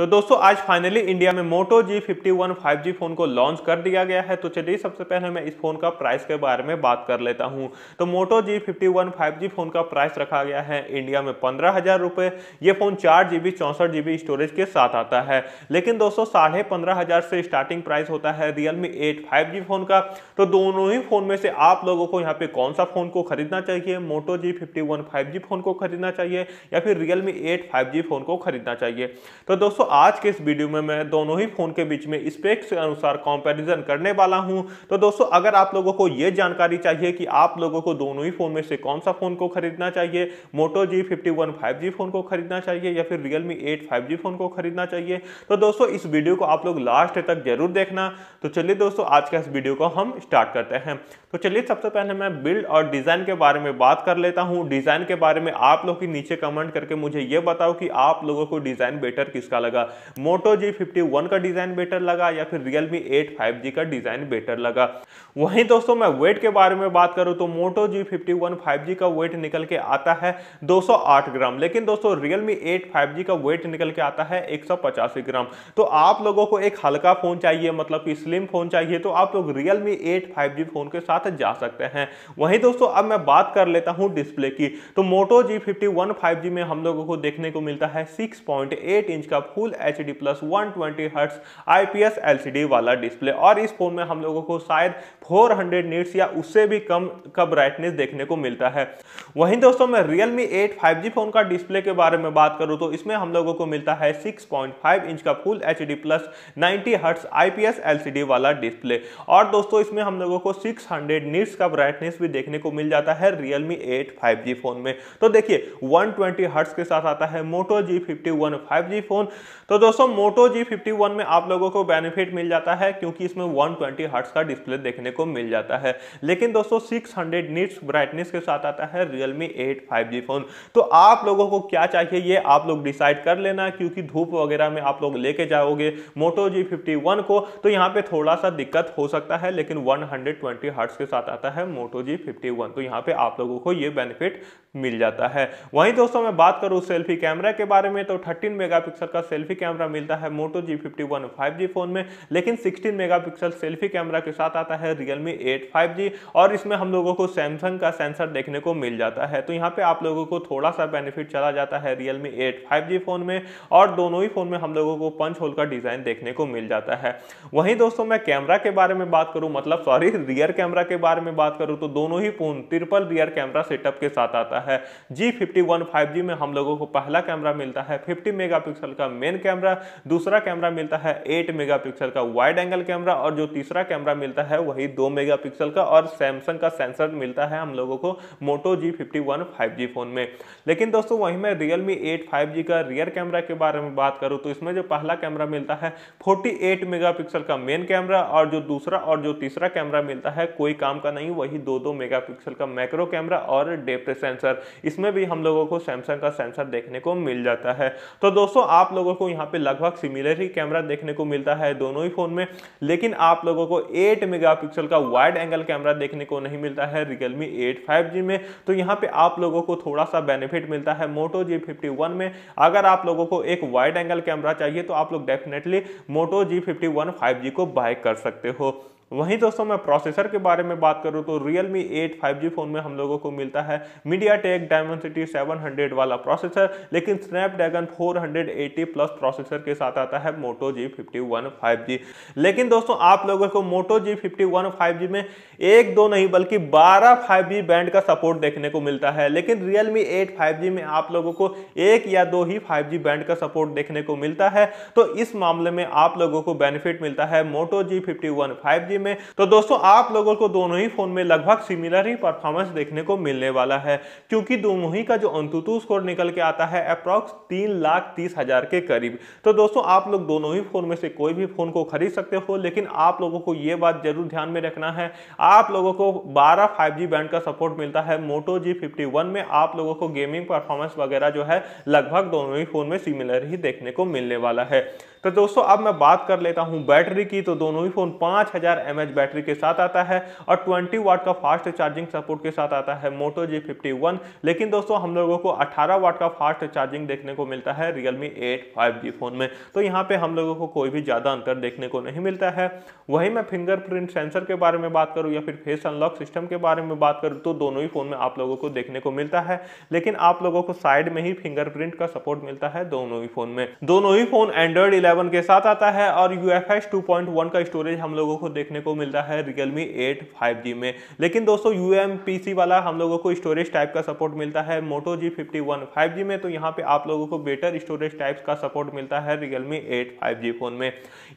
तो दोस्तों आज फाइनली इंडिया में Moto G fifty one five G phone को लॉन्च कर दिया गया है तो चलिए सबसे पहले मैं इस फोन का प्राइस के बारे में बात कर लेता हूं तो Moto G fifty one five G phone का प्राइस रखा गया है इंडिया में पंद्रह हजार रुपये ये फोन चार जीबी चौंसठ जीबी स्टोरेज के साथ आता है लेकिन दोस्तों साढ़े पंद्रह हजार से स्टार्टिंग प्राइस होता है Realme eight five G phone का तो दोनों ही फोन में से आप लोगों को यहाँ पे कौन सा फोन को खरीदना चाहिए Moto G fifty one five G phone को खरीदना चाहिए या फिर Realme eight five G phone को खरीदना चाहिए तो दोस्तों आज के इस वीडियो में मैं दोनों ही फ़ोन के बीच में स्पेक्स के अनुसार कंपैरिजन करने वाला हूं तो दोस्तों अगर आप लोगों को यह जानकारी चाहिए कि आप लोगों को दोनों ही फ़ोन में से कौन सा फ़ोन को खरीदना चाहिए Moto G fifty one five G phone को खरीदना चाहिए या फिर Realme eight five G phone को खरीदना चाहिए तो दोस्तों इस वीडियो को आप लोग लास्ट तक जरूर देखना तो चलिए दोस्तों आज का इस वीडियो को हम स्टार्ट करते हैं तो चलिए सबसे पहले मैं बिल्ड और डिज़ाइन के बारे में बात कर लेता हूं डिज़ाइन के बारे में आप लोग नीचे कमेंट करके मुझे यह बताओ कि आप लोगों को डिज़ाइन बेटर किसका लगा लगा मोटो जी फिफ्टी वन का डिज़ाइन बेटर लगा या फिर रियलमी एट फाइव जी का डिज़ाइन बेटर लगा वहीं दोस्तों मैं वेट के बारे में बात करूं तो Moto G fifty one five G का वेट निकल के आता है 208 ग्राम लेकिन दोस्तों रियलमी एट फाइव जी का वेट निकल के आता है एक ग्राम तो आप लोगों को एक हल्का फ़ोन चाहिए मतलब कि स्लिम फ़ोन चाहिए तो आप लोग रियलमी एट फाइव फ़ोन के साथ जा सकते हैं वहीं दोस्तों अब मैं बात कर लेता हूं डिस्प्ले की तो Moto G fifty one five G में हम लोगों को देखने को मिलता है सिक्स पॉइंट एट इंच का full H D plus one twenty hertz I P S L C D वाला डिस्प्ले और इस फोन में हम लोगों को शायद फोर हंड्रेड नीट्स या उससे भी कम का ब्राइटनेस देखने को मिलता है वहीं दोस्तों मैं एट फाइव जी फोन का डिस्प्ले के बारे में बात करूँ तो इसमें हम लोगों को मिलता है सिक्स पॉइंट फाइव इंच का full H D plus ninety hertz I P S L C D वाला डिस्प्ले और दोस्तों इसमें हम लोगों को सिक्स हंड्रेड नीट्स का ब्राइटनेस भी देखने को मिल जाता है एट फाइव जी फोन में तो देखिए वन ट्वेंटी हर्ट्स के साथ आता है Moto G fifty one five G phone तो दोस्तों मोटो जी फिफ्टी वन में आप लोगों को बेनिफिट मिल जाता है क्योंकि इसमें वन ट्वेंटी का डिस्प्ले देखने को मिल जाता है लेकिन दोस्तों सिक्स हंड्रेड नीट्स ब्राइटनेस के साथ आता है Realme eight five G phone तो आप लोगों को क्या चाहिए ये आप लोग डिसाइड कर लेना क्योंकि धूप वगैरह में आप लोग लेके जाओगे मोटो जी फिफ्टी वन को तो यहाँ पे थोड़ा सा दिक्कत हो सकता है लेकिन वन हंड्रेड ट्वेंटी के साथ आता है मोटो जी फिफ्टी वन तो यहाँ पे आप लोगों को ये बेनिफिट मिल जाता है वहीं दोस्तों मैं बात करूँ सेल्फी कैमरा के बारे में तो 13 मेगापिक्सल का सेल्फी कैमरा मिलता है Moto G fifty one phone में लेकिन 16 मेगापिक्सल सेल्फी कैमरा के साथ आता है रियलमी 8 5G और इसमें हम लोगों को सैमसंग का सेंसर देखने को मिल जाता है तो यहाँ पे आप लोगों को थोड़ा सा बेनिफिट चला जाता है रियलमी 8 5G फोन में और दोनों ही फोन में हम लोगों को पंच होल का डिजाइन देखने को मिल जाता है वहीं दोस्तों मैं कैमरा के बारे में बात करूँ मतलब सॉरी रियर कैमरा के बारे में बात करूँ तो दोनों ही phone triple rear camera setup के साथ आता है मिलता है G fifty one five G में हम लोगों को पहला कैमरा मिलता है फिफ्टी मेगा का मेन कैमरा दूसरा कैमरा मिलता है एट मेगा का वाइड एंगल कैमरा और जो तीसरा कैमरा मिलता है वही दो मेगा का और सैमसंग का सेंसर मिलता है हम लोगों को मोटो जी फिफ्टी फोन में लेकिन दोस्तों वहीं मैं मी एट फाइव का रियर कैमरा के बारे में बात करूँ तो इसमें जो पहला कैमरा मिलता है 48 मेगापिक्सल का मेन कैमरा और जो दूसरा और जो तीसरा कैमरा मिलता है कोई काम का नहीं वही दो दो मेगापिक्सल का मैक्रो कैमरा और डेप्थ सेंसर सेंसर इसमें भी हम लोगों को सैमसंग का सेंसर देखने को मिल जाता है तो दोस्तों आप लोगों को यहाँ पे लगभग सिमिलर ही कैमरा देखने को मिलता है दोनों ही फोन में लेकिन आप लोगों को 8 मेगापिक्सल का वाइड एंगल कैमरा देखने को नहीं मिलता है रियलमी 8 फाइव में तो यहाँ पे आप लोगों को थोड़ा सा बेनिफिट मिलता है मोटो जी में अगर आप लोगों को एक वाइड एंगल कैमरा चाहिए तो आप लोग डेफिनेटली मोटो जी फिफ्टी को बाय कर सकते हो वहीं दोस्तों मैं प्रोसेसर के बारे में बात करूँ तो Realme 8 5G फ़ोन में हम लोगों को मिलता है मीडिया टेक डायमेंसिटी सेवन वाला प्रोसेसर लेकिन स्नैपड्रैगन 480 प्लस प्रोसेसर के साथ आता है मोटो जी फिफ्टी वन लेकिन दोस्तों आप लोगों को मोटो जी फिफ्टी वन में एक दो नहीं बल्कि बारह फाइव बैंड का सपोर्ट देखने को मिलता है लेकिन Realme 8 5G में आप लोगों को एक या दो ही फाइव बैंड का सपोर्ट देखने को मिलता है तो इस मामले में आप लोगों को बेनिफिट मिलता है मोटो जी फिफ्टी वन में तो दोस्तों आप लोगों को दोनों ही फोन में लगभग सिमिलर ही परफॉर्मेंस देखने को मिलने वाला है क्योंकि दोनों ही का जो अंतुतु स्कोर निकल के आता है अप्रॉक्स तीन लाख तीस हजार के करीब तो दोस्तों आप लोग दोनों ही फोन में से कोई भी फोन को खरीद सकते हो लेकिन आप लोगों को यह बात जरूर ध्यान में रखना है आप लोगों को बारह फाइव बैंड का सपोर्ट मिलता है मोटो जी फिफ्टी में आप लोगों को गेमिंग परफॉर्मेंस वगैरह जो है लगभग दोनों ही फोन में सिमिलर ही देखने को मिलने वाला है तो दोस्तों अब मैं बात कर लेता हूं बैटरी की तो दोनों ही फोन 5000 हजार एम बैटरी के साथ आता है और ट्वेंटी वाट का फास्ट चार्जिंग सपोर्ट के साथ आता है मोटो जी फिफ्टी वन लेकिन दोस्तों हम लोगों को 18 वाट का फास्ट चार्जिंग देखने को मिलता है रियलमी एट फाइव फोन में तो यहाँ पे हम लोगों को कोई भी ज़्यादा अंतर देखने को नहीं मिलता है वहीं मैं फिंगरप्रिंट सेंसर के बारे में बात करूँ या फिर फेस अनलॉक सिस्टम के बारे में बात करूँ तो दोनों ही फ़ोन में आप लोगों को देखने को मिलता है लेकिन आप लोगों को साइड में ही फिंगरप्रिंट का सपोर्ट मिलता है दोनों ही फ़ोन में दोनों ही फ़ोन एंड्रॉइड 11 के साथ आता है और यू एफ का स्टोरेज हम लोगों को देखने देखने को मिल रहा है रियलमी एट फाइव जी में लेकिन दोस्तों यू एम पी सी वाला हम लोगों को स्टोरेज टाइप का सपोर्ट मिलता है Moto G fifty one five G में तो यहाँ पे आप लोगों को बेटर स्टोरेज टाइप का सपोर्ट मिलता है Realme eight five G phone में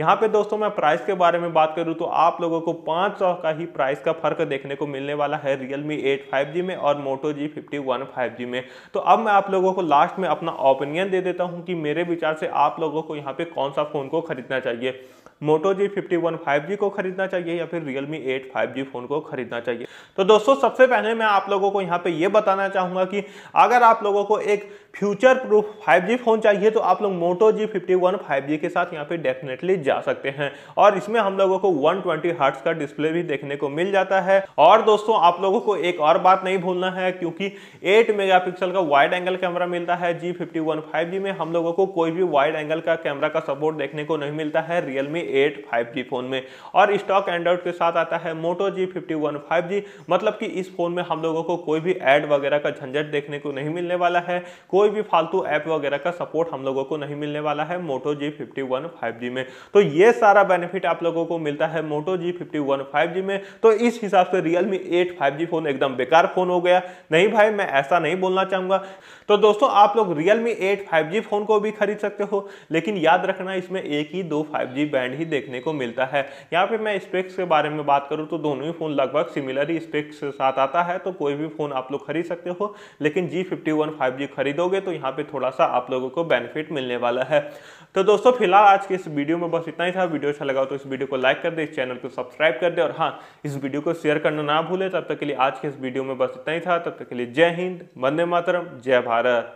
यहाँ पे दोस्तों मैं प्राइस के बारे में बात करूँ तो आप लोगों को पाँच सौ का ही प्राइस का फर्क देखने को मिलने वाला है रियलमी एट फाइव जी में और Moto G fifty one five G में तो अब मैं आप लोगों को लास्ट में अपना ओपिनियन दे देता हूँ कि मेरे विचार से आप लोगों को यहाँ पे कौन सा फोन को खरीदना चाहिए Moto G fifty one five G को खरीदना चाहिए या फिर Realme eight five G phone को खरीदना चाहिए तो दोस्तों सबसे पहले मैं आप लोगों को यहाँ पे ये बताना चाहूंगा कि अगर आप लोगों को एक future proof five G phone चाहिए तो आप लोग Moto G fifty one five G के साथ यहाँ पे डेफिनेटली जा सकते हैं और इसमें हम लोगों को वन ट्वेंटी का डिस्प्ले भी देखने को मिल जाता है और दोस्तों आप लोगों को एक और बात नहीं भूलना है क्योंकि एट मेगा का वाइड एंगल कैमरा मिलता है G fifty one five G में हम लोगों को कोई भी वाइड एंगल का कैमरा का सपोर्ट देखने को नहीं मिलता है Realme eight five G phone में और स्टॉक एंड्रॉइड के साथ आता है Moto G fifty one five G मतलब कि इस फोन में हम लोगों को कोई भी एड वगैरह का झंझट देखने को नहीं मिलने वाला है कोई भी फालतू ऐप वगैरह का सपोर्ट हम लोगों को नहीं मिलने वाला है Moto G fifty one five G में तो ये सारा बेनिफिट आप लोगों को मिलता है Moto G fifty one five G में तो इस हिसाब से Realme eight five G phone एकदम बेकार फोन हो गया नहीं भाई मैं ऐसा नहीं बोलना चाहूंगा तो दोस्तों आप लोग Realme eight five G phone को भी खरीद सकते हो लेकिन याद रखना इसमें एक ही दो फाइव जी बैंड ही देखने को मिलता है यहाँ पे मैं स्पेक्स के बारे में बात करूँ तो दोनों ही फ़ोन लगभग सिमिलर ही स्पेक्स के साथ आता है तो कोई भी फ़ोन आप लोग खरीद सकते हो लेकिन जी फिफ्टी खरीदोगे तो यहाँ पे थोड़ा सा आप लोगों को बेनिफिट मिलने वाला है तो दोस्तों फिलहाल आज के इस वीडियो में बस इतना ही था वीडियो अच्छा लगा तो इस वीडियो को लाइक कर दे इस चैनल को सब्सक्राइब कर दे और हाँ इस वीडियो को शेयर करना ना भूले तब तक के लिए आज के इस वीडियो में बस इतना ही था तब तक के लिए जय हिंद वंदे मातरम जय भारत